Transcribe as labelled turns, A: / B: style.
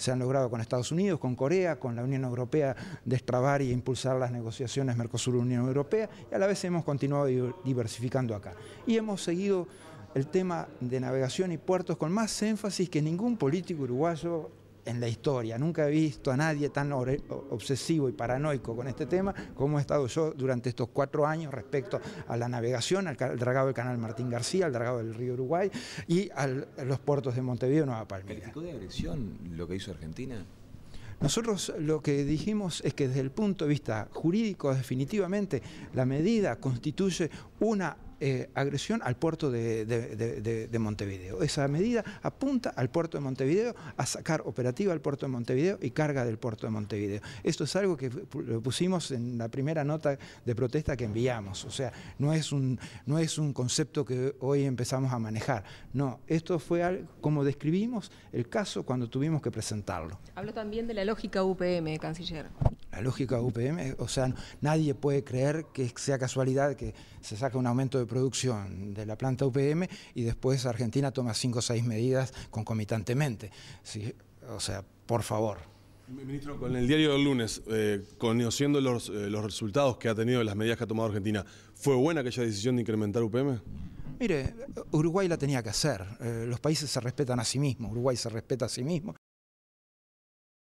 A: se han logrado con Estados Unidos, con Corea, con la Unión Europea, destrabar y impulsar las negociaciones Mercosur-Unión Europea, y a la vez hemos continuado diversificando acá. Y hemos seguido el tema de navegación y puertos con más énfasis que ningún político uruguayo en la historia. Nunca he visto a nadie tan obsesivo y paranoico con este tema como he estado yo durante estos cuatro años respecto a la navegación, al dragado del canal Martín García, al dragado del río Uruguay y a los puertos de Montevideo y Nueva Palmira. tipo de agresión lo que hizo Argentina? Nosotros lo que dijimos es que desde el punto de vista jurídico definitivamente la medida constituye una eh, agresión al puerto de, Montevideo. Esa medida apunta al puerto de Montevideo a sacar operativa al puerto de Montevideo y carga del puerto de Montevideo. Esto es algo que pusimos en la primera nota de protesta que enviamos. O sea, no es un, no es un concepto que hoy empezamos a manejar. No, esto fue como describimos el caso cuando tuvimos que presentarlo.
B: Hablo también de la lógica UPM, canciller.
A: La lógica de UPM, o sea, nadie puede creer que sea casualidad que se saque un aumento de producción de la planta UPM y después Argentina toma cinco o seis medidas concomitantemente. ¿Sí?
B: O sea, por favor. Ministro, con el diario del lunes, eh, conociendo eh, los, resultados que ha tenido, las medidas que ha tomado Argentina, ¿fue buena aquella decisión de incrementar UPM? Mire,
A: Uruguay la tenía que hacer. Eh, los países se respetan a sí mismos, Uruguay se respeta a sí mismo.